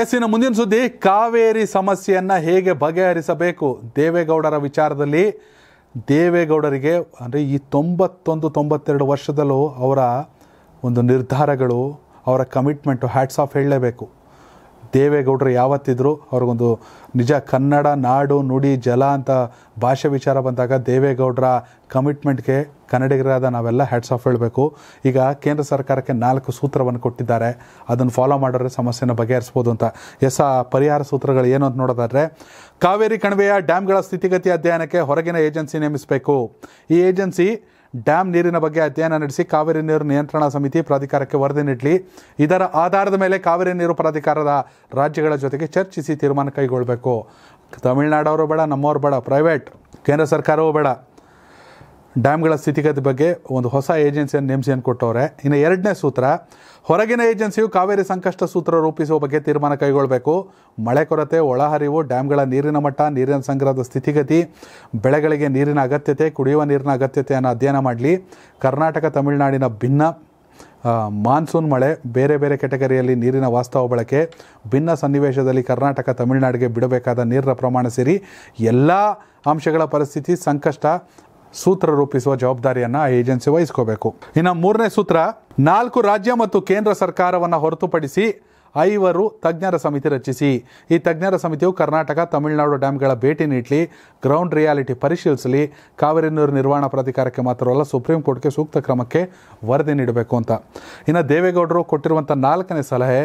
ಎಸ್ಸಿನ ಮುಂದಿನ ಸುದ್ದಿ ಕಾವೇರಿ ಸಮಸ್ಯೆಯನ್ನು ಹೇಗೆ ಬಗೆಹರಿಸಬೇಕು ದೇವೇಗೌಡರ ವಿಚಾರದಲ್ಲಿ ದೇವೇಗೌಡರಿಗೆ ಅಂದರೆ ಈ ತೊಂಬತ್ತೊಂದು ತೊಂಬತ್ತೆರಡು ವರ್ಷದಲ್ಲೂ ಅವರ ಒಂದು ನಿರ್ಧಾರಗಳು ಅವರ ಕಮಿಟ್ಮೆಂಟು ಹ್ಯಾಟ್ಸ್ ಆಫ್ ಹೇಳಲೇಬೇಕು ದೇವೇಗೌಡರು ಯಾವತ್ತಿದ್ರು ಅವ್ರಿಗೊಂದು ನಿಜ ಕನ್ನಡ ನಾಡು ನುಡಿ ಜಲ ಅಂತ ಭಾಷೆ ವಿಚಾರ ಬಂದಾಗ ದೇವೇಗೌಡರ ಕಮಿಟ್ಮೆಂಟ್ಗೆ ಕನ್ನಡಿಗರಾದ ನಾವೆಲ್ಲ ಹ್ಯಾಡ್ಸ್ ಆಫ್ ಹೇಳಬೇಕು ಈಗ ಕೇಂದ್ರ ಸರ್ಕಾರಕ್ಕೆ ನಾಲ್ಕು ಸೂತ್ರವನ್ನು ಕೊಟ್ಟಿದ್ದಾರೆ ಅದನ್ನು ಫಾಲೋ ಮಾಡಿದ್ರೆ ಸಮಸ್ಯೆನ ಬಗೆಹರಿಸ್ಬೋದು ಅಂತ ಎಸ್ ಆ ಪರಿಹಾರ ಸೂತ್ರಗಳು ಏನು ಅಂತ ನೋಡೋದಾದರೆ ಕಾವೇರಿ ಕಣಿವೆಯ ಡ್ಯಾಮ್ಗಳ ಸ್ಥಿತಿಗತಿ ಅಧ್ಯಯನಕ್ಕೆ ಹೊರಗಿನ ಏಜೆನ್ಸಿ ನೇಮಿಸಬೇಕು ಈ ಏಜೆನ್ಸಿ ಡ್ಯಾಮ್ ನೀರಿನ ಬಗ್ಗೆ ಅಧ್ಯಯನ ನಡೆಸಿ ಕಾವೇರಿ ನೀರು ನಿಯಂತ್ರಣ ಸಮಿತಿ ಪ್ರಾಧಿಕಾರಕ್ಕೆ ವರದಿ ನೀಡಲಿ ಇದರ ಆಧಾರದ ಮೇಲೆ ಕಾವೇರಿ ನೀರು ಪ್ರಾಧಿಕಾರದ ರಾಜ್ಯಗಳ ಜೊತೆಗೆ ಚರ್ಚಿಸಿ ತೀರ್ಮಾನ ಕೈಗೊಳ್ಳಬೇಕು ತಮಿಳುನಾಡವರು ಬೇಡ ನಮ್ಮವ್ರು ಬೇಡ ಪ್ರೈವೇಟ್ ಕೇಂದ್ರ ಸರ್ಕಾರವೂ ಬೇಡ ಡ್ಯಾಮ್ಗಳ ಸ್ಥಿತಿಗತಿ ಬಗ್ಗೆ ಒಂದು ಹೊಸ ಏಜೆನ್ಸಿಯನ್ನು ನೇಮಿಸಿಯನ್ನು ಕೊಟ್ಟವ್ರೆ ಇನ್ನು ಎರಡನೇ ಸೂತ್ರ ಹೊರಗಿನ ಏಜೆನ್ಸಿಯು ಕಾವೇರಿ ಸಂಕಷ್ಟ ಸೂತ್ರ ರೂಪಿಸುವ ಬಗ್ಗೆ ತೀರ್ಮಾನ ಕೈಗೊಳ್ಳಬೇಕು ಮಳೆ ಕೊರತೆ ಒಳಹರಿವು ಡ್ಯಾಮ್ಗಳ ನೀರಿನ ಮಟ್ಟ ನೀರಿನ ಸಂಗ್ರಹದ ಸ್ಥಿತಿಗತಿ ಬೆಳೆಗಳಿಗೆ ನೀರಿನ ಅಗತ್ಯತೆ ಕುಡಿಯುವ ನೀರಿನ ಅಗತ್ಯತೆಯನ್ನು ಅಧ್ಯಯನ ಮಾಡಲಿ ಕರ್ನಾಟಕ ತಮಿಳುನಾಡಿನ ಭಿನ್ನ ಮಾನ್ಸೂನ್ ಮಳೆ ಬೇರೆ ಬೇರೆ ಕೆಟಗರಿಯಲ್ಲಿ ನೀರಿನ ವಾಸ್ತವ ಬಳಕೆ ಭಿನ್ನ ಸನ್ನಿವೇಶದಲ್ಲಿ ಕರ್ನಾಟಕ ತಮಿಳುನಾಡಿಗೆ ಬಿಡಬೇಕಾದ ನೀರಿನ ಪ್ರಮಾಣ ಸೇರಿ ಎಲ್ಲ ಅಂಶಗಳ ಪರಿಸ್ಥಿತಿ ಸಂಕಷ್ಟ ಸೂತ್ರ ರೂಪಿಸುವ ಜವಾಬ್ದಾರಿಯನ್ನ ಆ ಏಜೆನ್ಸಿ ವಹಿಸ್ಕೋಬೇಕು ಇನ್ನು ಮೂರನೇ ಸೂತ್ರ ನಾಲ್ಕು ರಾಜ್ಯ ಮತ್ತು ಕೇಂದ್ರ ಸರ್ಕಾರವನ್ನು ಹೊರತುಪಡಿಸಿ ಐವರು ತಜ್ಞರ ಸಮಿತಿ ರಚಿಸಿ ಈ ತಜ್ಞರ ಸಮಿತಿಯು ಕರ್ನಾಟಕ ತಮಿಳುನಾಡು ಡ್ಯಾಮ್ಗಳ ಭೇಟಿ ನೀಡಲಿ ಗ್ರೌಂಡ್ ರಿಯಾಲಿಟಿ ಪರಿಶೀಲಿಸಲಿ ಕಾವೇರಿ ನೀರು ನಿರ್ವಹಣಾ ಪ್ರಾಧಿಕಾರಕ್ಕೆ ಮಾತ್ರವಲ್ಲ ಸುಪ್ರೀಂ ಕೋರ್ಟ್ಗೆ ಸೂಕ್ತ ಕ್ರಮಕ್ಕೆ ವರದಿ ನೀಡಬೇಕು ಅಂತ ಇನ್ನು ದೇವೇಗೌಡರು ಕೊಟ್ಟಿರುವಂಥ ನಾಲ್ಕನೇ ಸಲಹೆ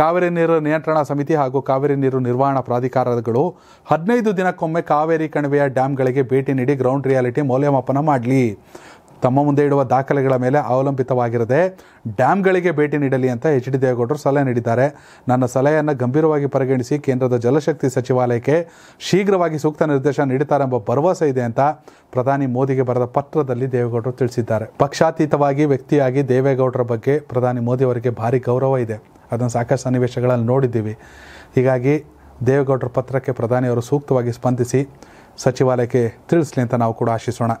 ಕಾವೇರಿ ನೀರು ನಿಯಂತ್ರಣ ಸಮಿತಿ ಹಾಗೂ ಕಾವೇರಿ ನೀರು ನಿರ್ವಹಣಾ ಪ್ರಾಧಿಕಾರಗಳು ಹದಿನೈದು ದಿನಕ್ಕೊಮ್ಮೆ ಕಾವೇರಿ ಕಣಿವೆಯ ಡ್ಯಾಂಗಳಿಗೆ ಭೇಟಿ ನೀಡಿ ಗ್ರೌಂಡ್ ರಿಯಾಲಿಟಿ ಮೌಲ್ಯಮಾಪನ ಮಾಡಲಿ ತಮ್ಮ ಮುಂದೆ ಇಡುವ ದಾಖಲೆಗಳ ಮೇಲೆ ಅವಲಂಬಿತವಾಗಿರದೆ ಡ್ಯಾಮ್ಗಳಿಗೆ ಭೇಟಿ ನೀಡಲಿ ಅಂತ ಎಚ್ ಡಿ ದೇವೇಗೌಡರು ಸಲಹೆ ನೀಡಿದ್ದಾರೆ ನನ್ನ ಸಲಹೆಯನ್ನು ಗಂಭೀರವಾಗಿ ಪರಿಗಣಿಸಿ ಕೇಂದ್ರದ ಜಲಶಕ್ತಿ ಸಚಿವಾಲಯಕ್ಕೆ ಶೀಘ್ರವಾಗಿ ಸೂಕ್ತ ನಿರ್ದೇಶನ ನೀಡುತ್ತಾರೆಂಬ ಭರವಸೆ ಇದೆ ಅಂತ ಪ್ರಧಾನಿ ಮೋದಿಗೆ ಬರೆದ ಪತ್ರದಲ್ಲಿ ದೇವೇಗೌಡರು ತಿಳಿಸಿದ್ದಾರೆ ಪಕ್ಷಾತೀತವಾಗಿ ವ್ಯಕ್ತಿಯಾಗಿ ದೇವೇಗೌಡರ ಬಗ್ಗೆ ಪ್ರಧಾನಿ ಮೋದಿ ಅವರಿಗೆ ಭಾರಿ ಗೌರವ ಇದೆ ಅದನ್ನು ಸಾಕಷ್ಟು ಸನ್ನಿವೇಶಗಳಲ್ಲಿ ನೋಡಿದ್ದೀವಿ ಹೀಗಾಗಿ ದೇವೇಗೌಡರ ಪತ್ರಕ್ಕೆ ಪ್ರಧಾನಿಯವರು ಸೂಕ್ತವಾಗಿ ಸ್ಪಂದಿಸಿ ಸಚಿವಾಲಯಕ್ಕೆ ತಿಳಿಸಲಿ ಅಂತ ನಾವು ಕೂಡ ಆಶಿಸೋಣ